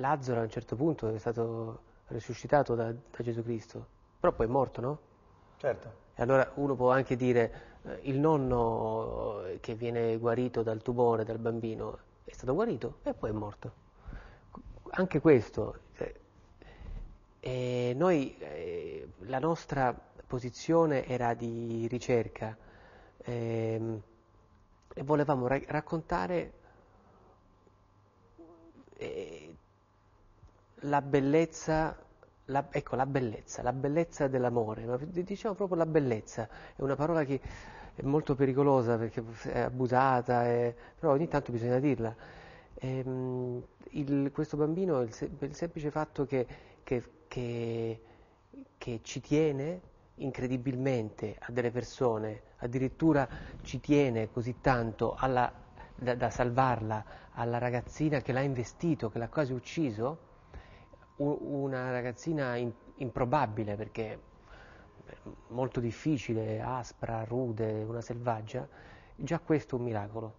Lazzaro a un certo punto è stato risuscitato da, da Gesù Cristo, però poi è morto, no? Certo. E allora uno può anche dire eh, il nonno eh, che viene guarito dal tumore, dal bambino, è stato guarito e poi è morto. Anche questo, eh, eh, noi, eh, la nostra posizione era di ricerca ehm, e volevamo ra- raccontare eh, la bellezza, la, ecco la bellezza, la bellezza dell'amore, ma diciamo proprio la bellezza, è una parola che è molto pericolosa perché è abusata, è, però ogni tanto bisogna dirla. E, ehm, il, questo bambino, il, il, semplice fatto che, che, che, che ci tiene incredibilmente a delle persone, addirittura ci tiene così tanto alla da, da, salvarla alla ragazzina che l'ha investito, che l'ha quasi ucciso, una ragazzina improbabile perché molto difficile, aspra, rude, una selvaggia, già questo è un miracolo.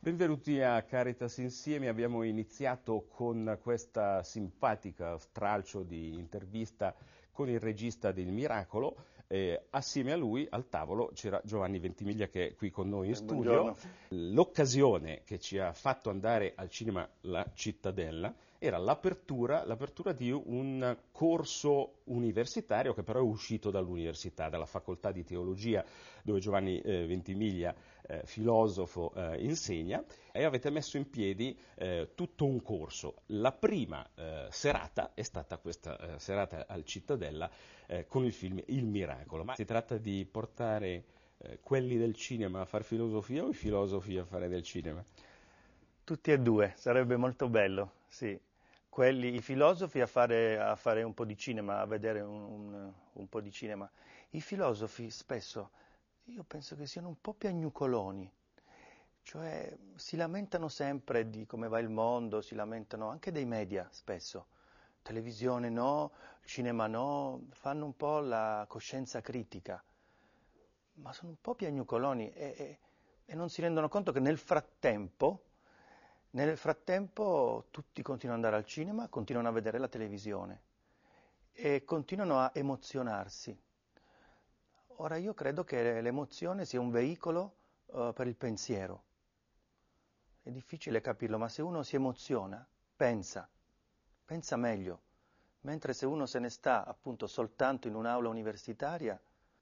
Benvenuti a Caritas Insieme, abbiamo iniziato con questa simpatica stralcio di intervista con il regista del Miracolo, eh, assieme a lui al tavolo c'era Giovanni Ventimiglia che è qui con noi in studio. Buongiorno. L'occasione che ci ha fatto andare al cinema La Cittadella era l'apertura, l'apertura di un corso universitario che però è uscito dall'università, dalla facoltà di teologia dove Giovanni eh, Ventimiglia, eh, filosofo, eh, insegna e avete messo in piedi eh, tutto un corso. La prima eh, serata è stata questa eh, serata al Cittadella con il film Il Miracolo, ma si tratta di portare quelli del cinema a fare filosofia o i filosofi a fare del cinema? Tutti e due, sarebbe molto bello, sì quelli, i filosofi a fare, a fare, un po' di cinema, a vedere un, un, un, po' di cinema. I filosofi spesso, io penso che siano un po' piagnucoloni, cioè si lamentano sempre di come va il mondo, si lamentano anche dei media spesso, televisione no, cinema no, fanno un po' la coscienza critica, ma sono un po' piagnucoloni e, e, e non si rendono conto che nel frattempo nel frattempo tutti continuano ad andare al cinema, continuano a vedere la televisione e continuano a emozionarsi. Ora io credo che l'emozione sia un veicolo uh, per il pensiero. È difficile capirlo, ma se uno si emoziona, pensa, pensa meglio, mentre se uno se ne sta appunto soltanto in un'aula universitaria,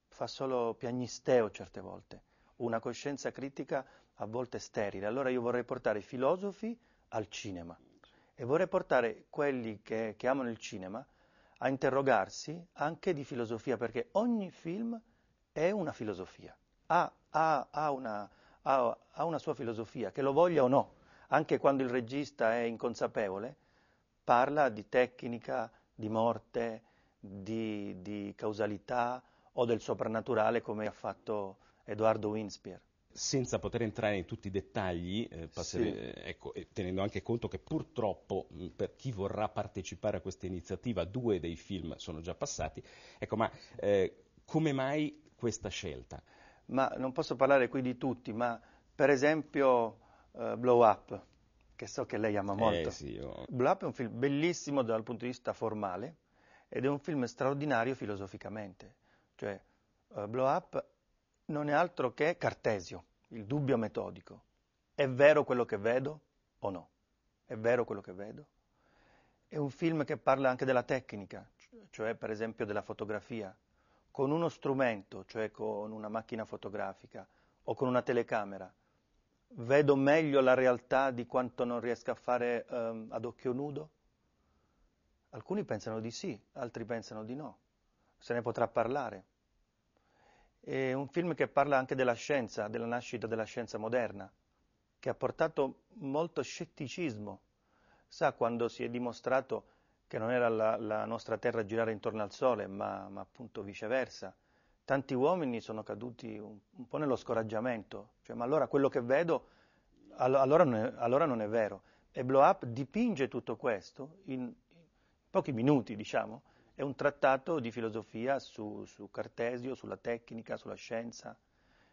fa solo piagnisteo certe volte. Una coscienza critica a volte sterile. Allora io vorrei portare i filosofi al cinema e vorrei portare quelli che, che amano il cinema a interrogarsi anche di filosofia, perché ogni film è una filosofia, ha, ha, ha, una, ha, una, sua filosofia, che lo voglia o no, anche quando il regista è inconsapevole, parla di tecnica, di morte, di, di causalità o del soprannaturale come ha fatto Edoardo Winspear senza poter entrare in tutti i dettagli, eh, passere, sì. Eh, ecco, tenendo anche conto che purtroppo mh, per chi vorrà partecipare a questa iniziativa due dei film sono già passati, ecco, ma eh, come mai questa scelta? Ma non posso parlare qui di tutti, ma per esempio uh, Blow Up, che so che lei ama eh, molto. Eh, sì, io... Blow Up è un film bellissimo dal punto di vista formale ed è un film straordinario filosoficamente. Cioè, Blow Up non è altro che Cartesio, il dubbio metodico. È vero quello che vedo o no? È vero quello che vedo? È un film che parla anche della tecnica, cioè per esempio della fotografia. Con uno strumento, cioè con una macchina fotografica o con una telecamera, vedo meglio la realtà di quanto non riesco a fare um, ad occhio nudo? Alcuni pensano di sì, altri pensano di no. Se ne potrà parlare. È un film che parla anche della scienza, della nascita della scienza moderna, che ha portato molto scetticismo. Sa quando si è dimostrato che non era la, la nostra Terra a girare intorno al Sole, ma, ma appunto viceversa. Tanti uomini sono caduti un, un, po' nello scoraggiamento, cioè ma allora quello che vedo, allora non è, allora non è vero. E Blow Up dipinge tutto questo in, in pochi minuti, diciamo, è un trattato di filosofia su, su Cartesio, sulla tecnica, sulla scienza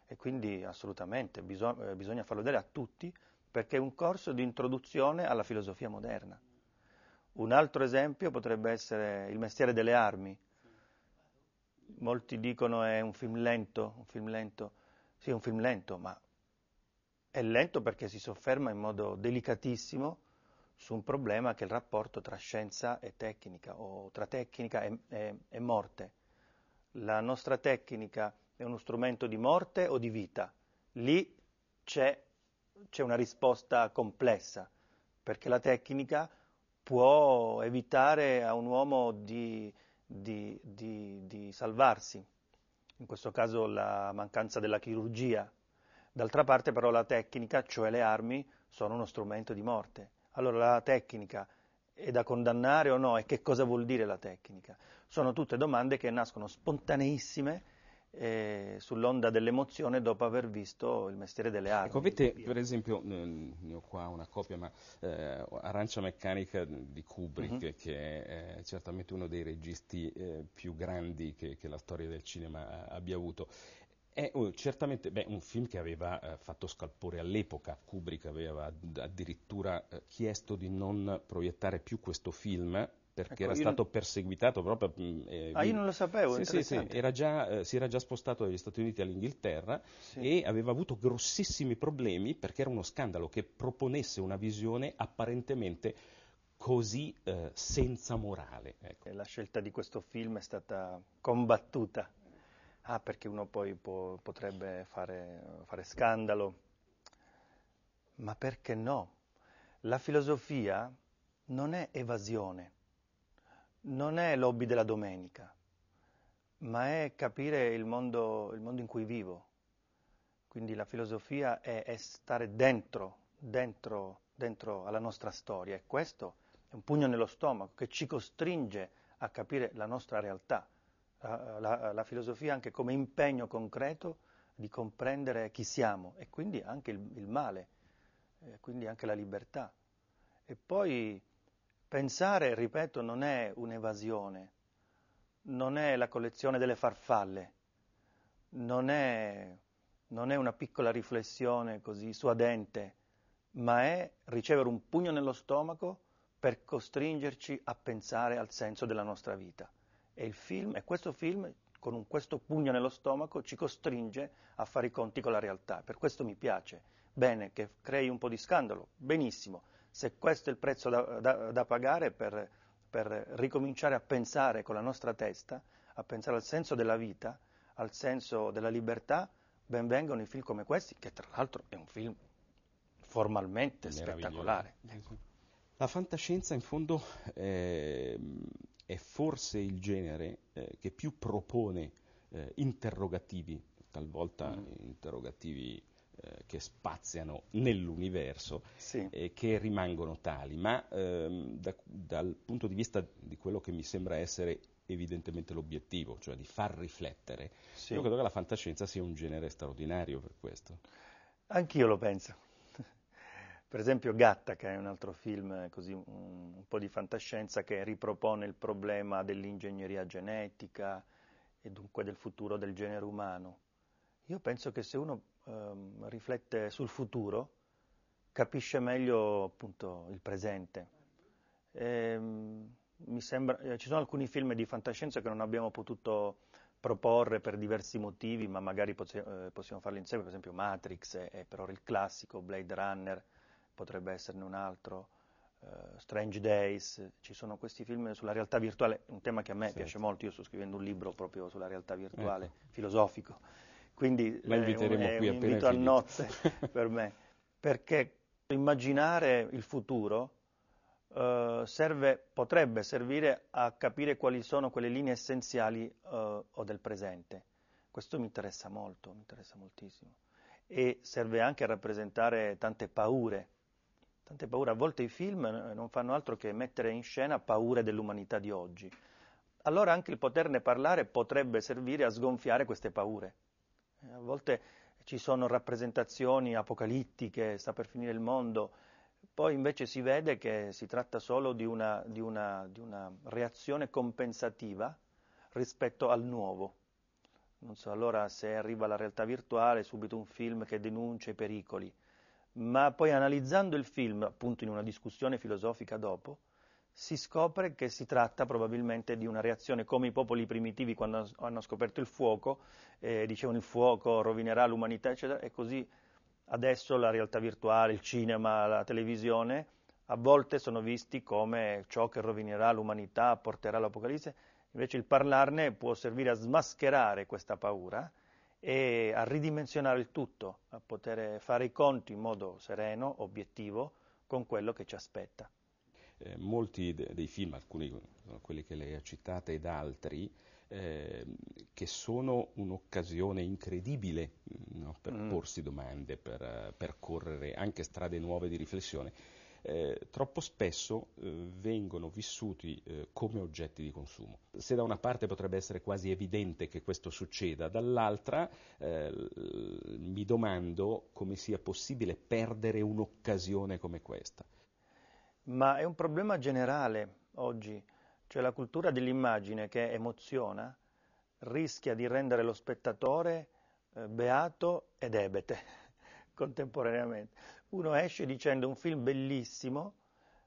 e quindi assolutamente bisog- eh, bisogna farlo vedere a tutti perché è un corso di introduzione alla filosofia moderna. Un altro esempio potrebbe essere Il mestiere delle armi. Molti dicono è un film lento, un film lento. Sì, è un film lento, ma è lento perché si sofferma in modo delicatissimo su un problema che è il rapporto tra scienza e tecnica, o tra tecnica e, e, e morte. La nostra tecnica è uno strumento di morte o di vita? Lì c'è, c'è una risposta complessa, perché la tecnica può evitare a un uomo di, di, di, di salvarsi, in questo caso la mancanza della chirurgia. D'altra parte però la tecnica, cioè le armi, sono uno strumento di morte allora la tecnica è da condannare o no e che cosa vuol dire la tecnica? Sono tutte domande che nascono spontaneissime eh, sull'onda dell'emozione dopo aver visto il mestiere delle armi. Ecco, avete per esempio, ne ho qua una copia, ma eh, Arancia Meccanica di Kubrick, uh-huh. che è eh, certamente uno dei registi eh, più grandi che, che, la storia del cinema abbia avuto. È oh, certamente beh, un film che aveva eh, fatto scalpore all'epoca, Kubrick aveva addirittura eh, chiesto di non proiettare più questo film perché ecco, era stato non... perseguitato proprio... Mm, eh, ah, io non lo sapevo. Sì, sì, sì, era già, eh, si era già spostato dagli Stati Uniti all'Inghilterra sì. e aveva avuto grossissimi problemi perché era uno scandalo che proponesse una visione apparentemente così eh, senza morale. Ecco. La scelta di questo film è stata combattuta. Ah, perché uno poi può, potrebbe fare, fare scandalo. Ma perché no? La filosofia non è evasione, non è lobby della domenica, ma è capire il mondo, il mondo in cui vivo. Quindi la filosofia è, è stare dentro, dentro, dentro alla nostra storia e questo è un pugno nello stomaco che ci costringe a capire la nostra realtà la, la, filosofia anche come impegno concreto di comprendere chi siamo e quindi anche il, il male, eh, quindi anche la libertà. E poi pensare, ripeto, non è un'evasione, non è la collezione delle farfalle, non è, non è una piccola riflessione così suadente, ma è ricevere un pugno nello stomaco per costringerci a pensare al senso della nostra vita. E, film, e questo film, con un, questo pugno nello stomaco, ci costringe a fare i conti con la realtà. Per questo mi piace. Bene, che crei un po' di scandalo, benissimo. Se questo è il prezzo da, da, da pagare per, per ricominciare a pensare con la nostra testa, a pensare al senso della vita, al senso della libertà, benvengano i film come questi, che tra l'altro è un film formalmente spettacolare. La fantascienza in fondo eh, è forse il genere eh, che più propone eh, interrogativi, talvolta mm. interrogativi eh, che spaziano nell'universo sì. e che rimangono tali, ma ehm, da, dal punto di vista di quello che mi sembra essere evidentemente l'obiettivo, cioè di far riflettere, sì. io credo che la fantascienza sia un genere straordinario per questo. Anch'io lo penso. Per esempio Gattaca è un altro film, eh, così, un, un, po' di fantascienza, che ripropone il problema dell'ingegneria genetica e dunque del futuro del genere umano. Io penso che se uno ehm, riflette sul futuro, capisce meglio appunto il presente. E, ehm, sembra, eh, ci sono alcuni film di fantascienza che non abbiamo potuto proporre per diversi motivi, ma magari possiamo, eh, possiamo farli insieme, per esempio Matrix è, eh, è ora il classico, Blade Runner, potrebbe esserne un altro, uh, Strange Days, ci sono questi film sulla realtà virtuale, un tema che a me sì. piace molto, io sto scrivendo un libro proprio sulla realtà virtuale, ecco. filosofico, quindi è un, è un invito a nozze per me, perché immaginare il futuro Uh, serve, potrebbe servire a capire quali sono quelle linee essenziali uh, o del presente. Questo mi interessa molto, mi interessa moltissimo. E serve anche a rappresentare tante paure Tante paure, a volte i film eh, non fanno altro che mettere in scena paure dell'umanità di oggi. Allora anche il poterne parlare potrebbe servire a sgonfiare queste paure. Eh, a volte ci sono rappresentazioni apocalittiche, sta per finire il mondo, poi invece si vede che si tratta solo di una, di una, di una reazione compensativa rispetto al nuovo. Non so, allora se arriva la realtà virtuale, subito un film che denuncia i pericoli ma poi analizzando il film, appunto in una discussione filosofica dopo, si scopre che si tratta probabilmente di una reazione come i popoli primitivi quando hanno scoperto il fuoco, eh, dicevano il fuoco rovinerà l'umanità, eccetera, e così adesso la realtà virtuale, il cinema, la televisione, a volte sono visti come ciò che rovinerà l'umanità, porterà l'Apocalisse, invece il parlarne può servire a smascherare questa paura e a ridimensionare il tutto, a poter fare i conti in modo sereno, obiettivo, con quello che ci aspetta. Eh, molti de- dei film, alcuni quelli che lei ha citato ed altri, eh, che sono un'occasione incredibile mm, no, per mm. porsi domande, per percorrere anche strade nuove di riflessione eh, troppo spesso eh, vengono vissuti eh, come oggetti di consumo. Se da una parte potrebbe essere quasi evidente che questo succeda, dall'altra eh, mi domando come sia possibile perdere un'occasione come questa. Ma è un problema generale oggi, cioè la cultura dell'immagine che emoziona rischia di rendere lo spettatore eh, beato ed ebete contemporaneamente uno esce dicendo un film bellissimo,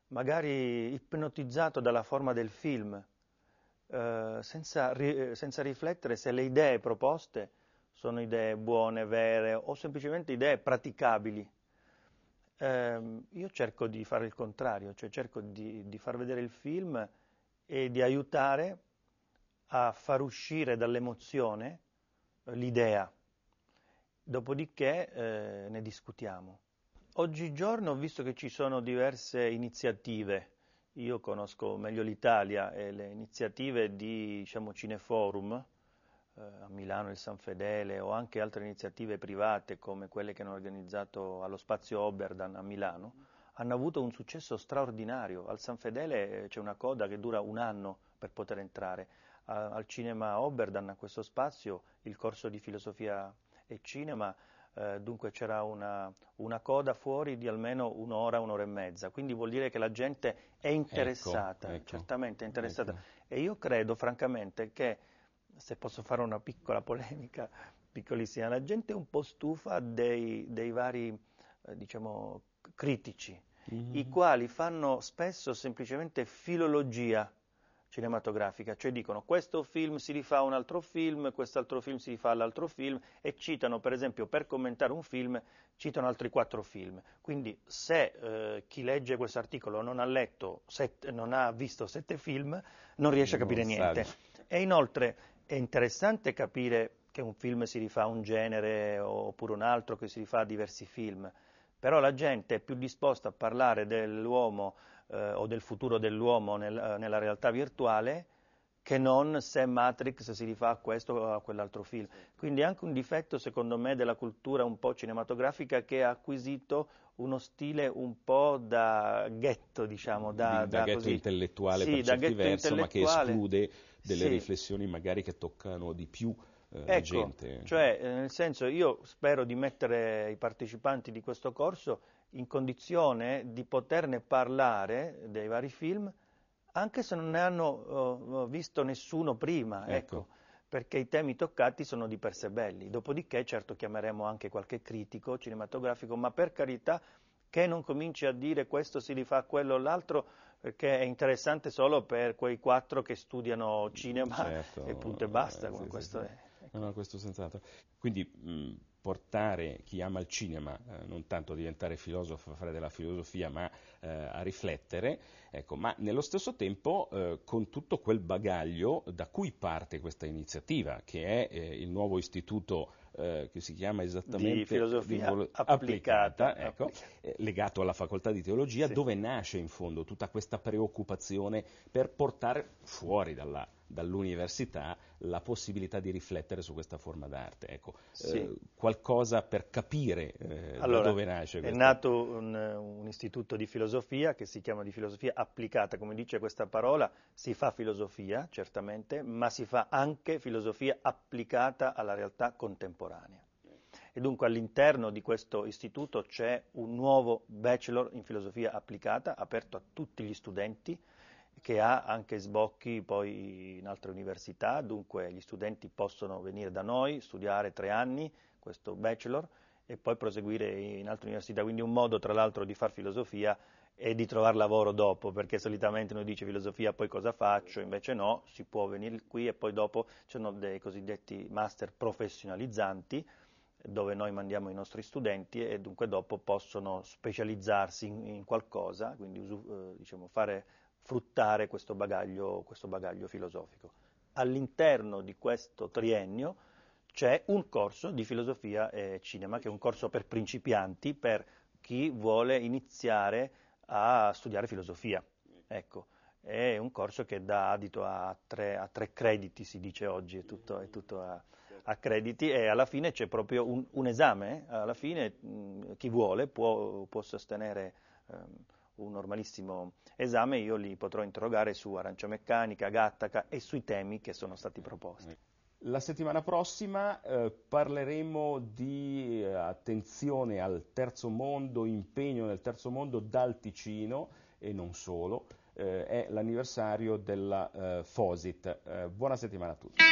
magari ipnotizzato dalla forma del film, eh, senza, ri- senza riflettere se le idee proposte sono idee buone, vere o semplicemente idee praticabili. Eh, io cerco di fare il contrario, cioè cerco di, di, far vedere il film e di aiutare a far uscire dall'emozione l'idea. Dopodiché eh, ne discutiamo. Oggigiorno, visto che ci sono diverse iniziative, io conosco meglio l'Italia e le iniziative di diciamo, Cineforum, eh, a Milano il San Fedele o anche altre iniziative private come quelle che hanno organizzato allo spazio Oberdan a Milano, hanno avuto un successo straordinario. Al San Fedele eh, c'è una coda che dura un anno per poter entrare. A, al cinema Oberdan, a questo spazio, il corso di filosofia e cinema eh, dunque c'era una, una, coda fuori di almeno un'ora, un'ora e mezza, quindi vuol dire che la gente è interessata, ecco, ecco, certamente è interessata. Ecco. E io credo francamente che, se posso fare una piccola polemica, piccolissima, la gente è un po' stufa dei, dei vari, eh, diciamo, critici, mm-hmm. i quali fanno spesso semplicemente filologia cinematografica, cioè dicono questo film si rifà a un altro film, quest'altro film si rifà all'altro film e citano per esempio per commentare un film citano altri quattro film. Quindi se eh, chi legge questo articolo non ha letto, set, non ha visto sette film, non riesce a capire niente. E inoltre è interessante capire che un film si rifà a un genere oppure un altro che si rifà a diversi film, però la gente è più disposta a parlare dell'uomo eh, o del futuro dell'uomo nel, eh, nella realtà virtuale che non se Matrix si rifà a questo o a quell'altro film. Quindi è anche un difetto, secondo me, della cultura un po' cinematografica che ha acquisito uno stile un po' da ghetto, diciamo, da, da, da ghetto così. intellettuale sì, per certi verso, ma che esclude delle sì. riflessioni magari che toccano di più eh, ecco, gente. Cioè, eh, nel senso, io spero di mettere i partecipanti di questo corso in condizione di poterne parlare dei vari film anche se non ne hanno uh, visto nessuno prima, ecco. ecco. perché i temi toccati sono di per sé belli. Dopodiché, certo, chiameremo anche qualche critico cinematografico, ma per carità che non cominci a dire questo si rifà quello o l'altro, perché è interessante solo per quei quattro che studiano cinema certo, e punto e basta. Eh, sì, questo, sì, sì. È, ecco. no, no, questo senz'altro. Quindi mh, mm, portare chi ama il cinema, eh, non tanto a diventare filosofo, a fare della filosofia, ma eh, a riflettere, ecco, ma nello stesso tempo eh, con tutto quel bagaglio da cui parte questa iniziativa, che è eh, il nuovo istituto eh, che si chiama esattamente di filosofia di applicata, applicata, ecco, applicata. Eh, legato alla facoltà di teologia, sì. dove nasce in fondo tutta questa preoccupazione per portare fuori dalla dall'università la possibilità di riflettere su questa forma d'arte. Ecco, sì. eh, qualcosa per capire eh, allora, da dove nasce. Questo. È nato un, un, istituto di filosofia che si chiama di filosofia applicata, come dice questa parola, si fa filosofia certamente, ma si fa anche filosofia applicata alla realtà contemporanea. E dunque all'interno di questo istituto c'è un nuovo bachelor in filosofia applicata aperto a tutti gli studenti che ha anche sbocchi poi in altre università, dunque gli studenti possono venire da noi, studiare tre anni, questo bachelor, e poi proseguire in altre università, quindi un modo tra l'altro di fare filosofia e di trovare lavoro dopo, perché solitamente uno dice filosofia poi cosa faccio, invece no, si può venire qui e poi dopo ci sono dei cosiddetti master professionalizzanti dove noi mandiamo i nostri studenti e dunque dopo possono specializzarsi in, in qualcosa, quindi eh, diciamo, fare fruttare questo bagaglio, questo bagaglio filosofico. All'interno di questo triennio c'è un corso di filosofia e cinema, che è un corso per principianti, per chi vuole iniziare a studiare filosofia. Ecco è un corso che dà adito a tre, a tre crediti, si dice oggi, è tutto, è tutto a, a, crediti e alla fine c'è proprio un, un esame, alla fine mh, chi vuole può, può sostenere um, un normalissimo esame, io li potrò interrogare su aranciomeccanica, gattaca e sui temi che sono stati proposti. La settimana prossima eh, parleremo di eh, attenzione al terzo mondo, impegno nel terzo mondo dal Ticino e non solo. Eh, è l'anniversario della eh, FOSIT. Eh, buona settimana a tutti.